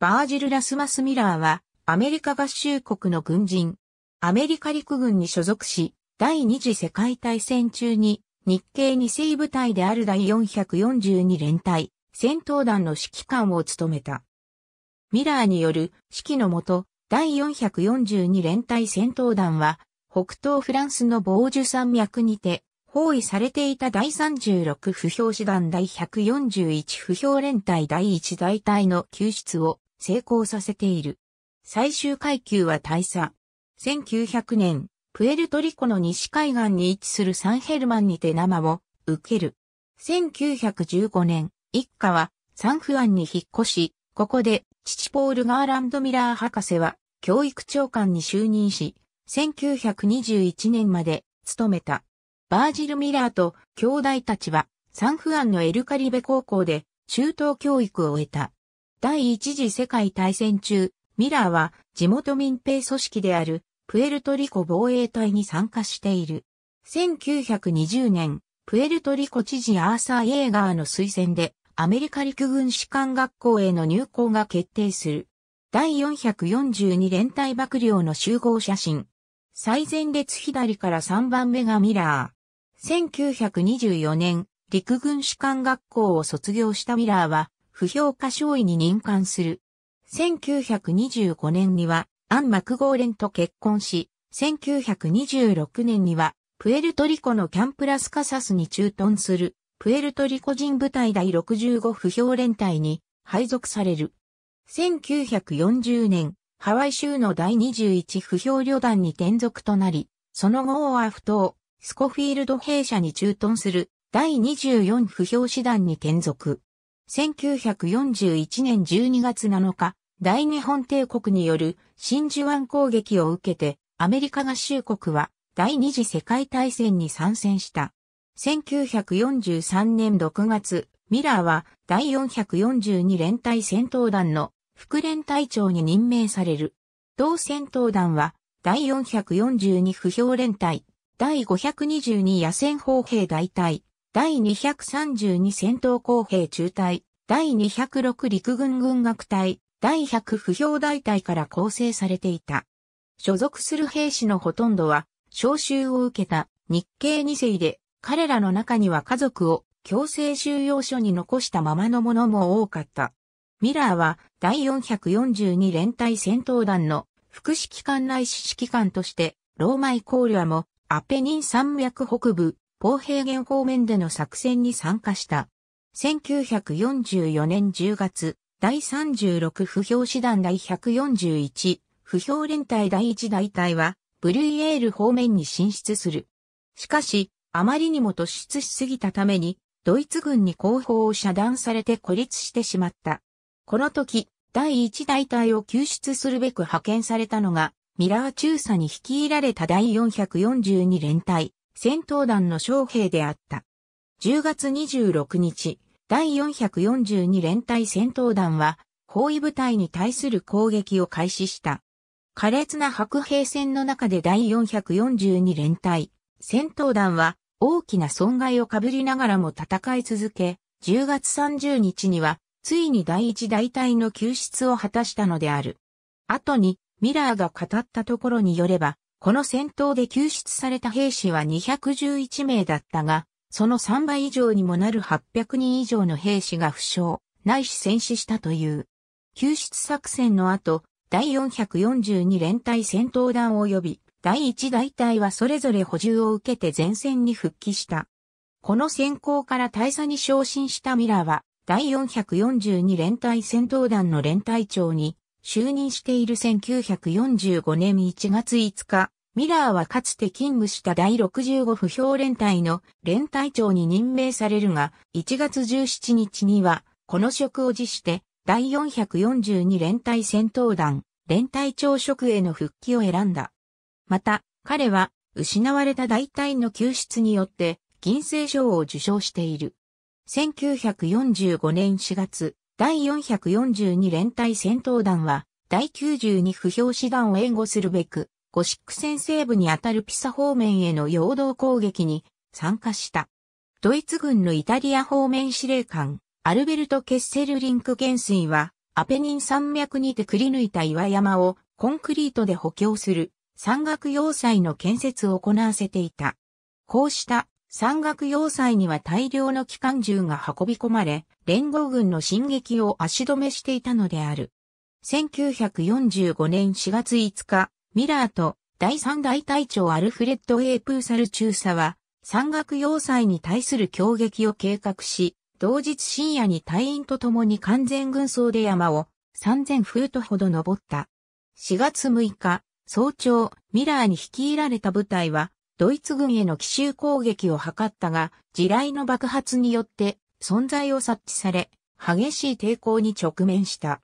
バージル・ラスマス・ミラーは、アメリカ合衆国の軍人、アメリカ陸軍に所属し、第二次世界大戦中に、日系二世部隊である第442連隊、戦闘団の指揮官を務めた。ミラーによる指揮のもと、第442連隊戦闘団は、北東フランスのボージュ山脈にて、包囲されていた第36不評師団第141不評連隊第1大隊の救出を成功させている。最終階級は大佐。1900年、プエルトリコの西海岸に位置するサンヘルマンにて生を受ける。1915年、一家はサンフアンに引っ越し、ここで父ポール・ガーランド・ミラー博士は教育長官に就任し、1921年まで務めた。バージル・ミラーと兄弟たちはサンフアンのエルカリベ高校で中等教育を得た。第一次世界大戦中、ミラーは地元民兵組織であるプエルトリコ防衛隊に参加している。1920年、プエルトリコ知事アーサー・イエーガーの推薦でアメリカ陸軍士官学校への入校が決定する。第442連隊幕僚の集合写真。最前列左から3番目がミラー。1924年、陸軍士官学校を卒業したミラーは、不評価賞位に任官する。1925年には、アン・マクゴーレンと結婚し、1926年には、プエルトリコのキャンプラスカサスに駐屯する、プエルトリコ人部隊第65不評連隊に配属される。1940年、ハワイ州の第21不評旅団に転属となり、その後オアフ島、スコフィールド兵舎に駐屯する第24不評師団に転属。1941年12月7日、大日本帝国による真珠湾攻撃を受けて、アメリカ合衆国は第二次世界大戦に参戦した。1943年6月、ミラーは第442連隊戦闘団の副連隊長に任命される。同戦闘団は第442不評連隊、第522野戦砲兵大隊、第232戦闘工兵中隊、第206陸軍軍学隊、第100不評大隊から構成されていた。所属する兵士のほとんどは、召集を受けた日系二世で、彼らの中には家族を強制収容所に残したままのもも多かった。ミラーは第442連隊戦闘団の副指揮官内指揮官として、ローマイコーリアもアペニン山脈北部ポーヘーゲン方面での作戦に参加した。1944年10月、第36不評師団第141、不評連隊第1大隊は、ブルイエール方面に進出する。しかし、あまりにも突出しすぎたために、ドイツ軍に後方を遮断されて孤立してしまった。この時、第1大隊を救出するべく派遣されたのが、ミラー中佐に率いられた第442連隊、戦闘団の将兵であった。10月26日、第442連隊戦闘団は、包囲部隊に対する攻撃を開始した。苛烈な白兵戦の中で第442連隊、戦闘団は大きな損害をかぶりながらも戦い続け、10月30日には、ついに第一大隊の救出を果たしたのである。後に、ミラーが語ったところによれば、この戦闘で救出された兵士は211名だったが、その3倍以上にもなる800人以上の兵士が負傷、ないし戦死したという。救出作戦の後、第442連隊戦闘団及び、第1大隊はそれぞれ補充を受けて前線に復帰した。この戦功から大佐に昇進したミラは、第442連隊戦闘団の連隊長に就任している1945年1月5日、ミラーはかつて勤務した第65不評連隊の連隊長に任命されるが、1月17日には、この職を辞して、第442連隊戦闘団、連隊長職への復帰を選んだ。また、彼は、失われた大隊の救出によって、銀星賞を受賞している。1945年4月、第442連隊戦闘団は、第92不評師団を援護するべく、ゴシック戦西部にあたるピサ方面への陽動攻撃に参加した。ドイツ軍のイタリア方面司令官、アルベルト・ケッセルリンク元帥は、アペニン山脈にてくり抜いた岩山をコンクリートで補強する山岳要塞の建設を行わせていた。こうした山岳要塞には大量の機関銃が運び込まれ、連合軍の進撃を足止めしていたのである。1945年4月5日、ミラーと第三大隊長アルフレッド・エープーサル中佐は、山岳要塞に対する攻撃を計画し、同日深夜に隊員と共に完全軍装で山を3000フートほど登った。4月6日、早朝、ミラーに率いられた部隊は、ドイツ軍への奇襲攻撃を図ったが、地雷の爆発によって存在を察知され、激しい抵抗に直面した。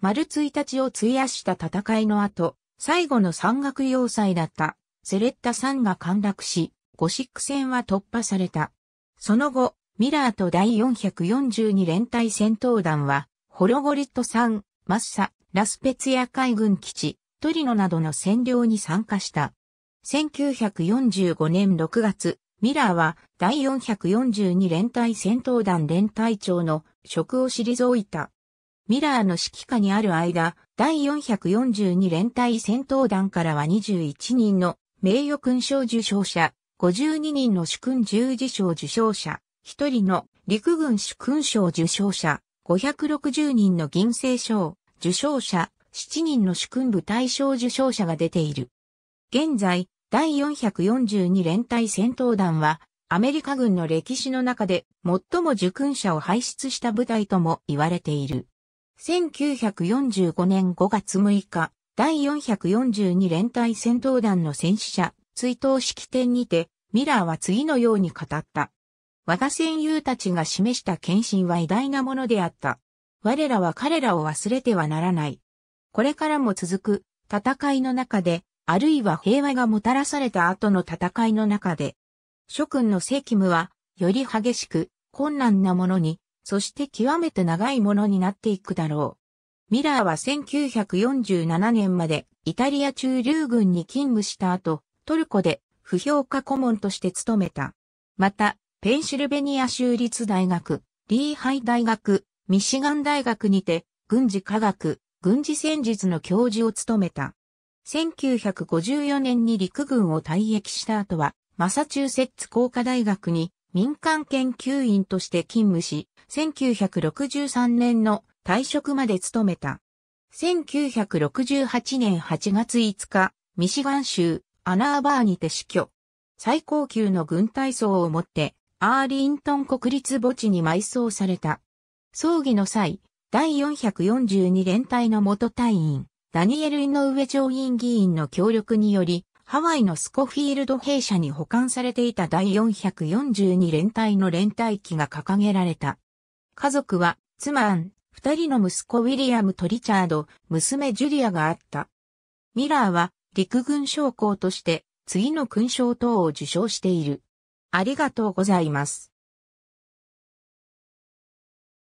丸1日を費やした戦いの後、最後の山岳要塞だったセレッタ山が陥落し、ゴシック戦は突破された。その後、ミラーと第442連隊戦闘団は、ホロゴリット山、マッサ、ラスペツヤ海軍基地、トリノなどの占領に参加した。1945年6月、ミラーは第442連隊戦闘団連隊長の職を退いた。ミラーの指揮下にある間、第442連隊戦闘団からは21人の名誉勲章受章者、52人の主勲十字章受章者、1人の陸軍主勲章受章者、560人の銀星章受章者、7人の主勲部大章受章者が出ている。現在、第442連隊戦闘団は、アメリカ軍の歴史の中で最も受勲者を輩出した部隊とも言われている。1945年5月6日、第442連隊戦闘団の戦死者、追悼式典にて、ミラーは次のように語った。我が戦友たちが示した献身は偉大なものであった。我らは彼らを忘れてはならない。これからも続く戦いの中で、あるいは平和がもたらされた後の戦いの中で、諸君の責務は、より激しく、困難なものにそして極めて長いものになっていくだろう。ミラーは1947年までイタリア中流軍に勤務した後、トルコで不評価顧問として勤めた。また、ペンシルベニア州立大学、リーハイ大学、ミシガン大学にて、軍事科学、軍事戦術の教授を務めた。1954年に陸軍を退役した後は、マサチューセッツ工科大学に民間研究員として勤務し、1963年の退職まで務めた。1968年8月5日、ミシガン州アナーバーにて死去。最高級の軍隊層をもってアーリントン国立墓地に埋葬された。葬儀の際、第442連隊の元隊員、ダニエル・イノウエ上院議員の協力により、ハワイのスコフィールド兵舎に保管されていた第442連隊の連隊旗が掲げられた。家族は、妻アン、二人の息子ウィリアムとリチャード、娘ジュリアがあった。ミラーは、陸軍将校として、次の勲章等を受賞している。ありがとうございます。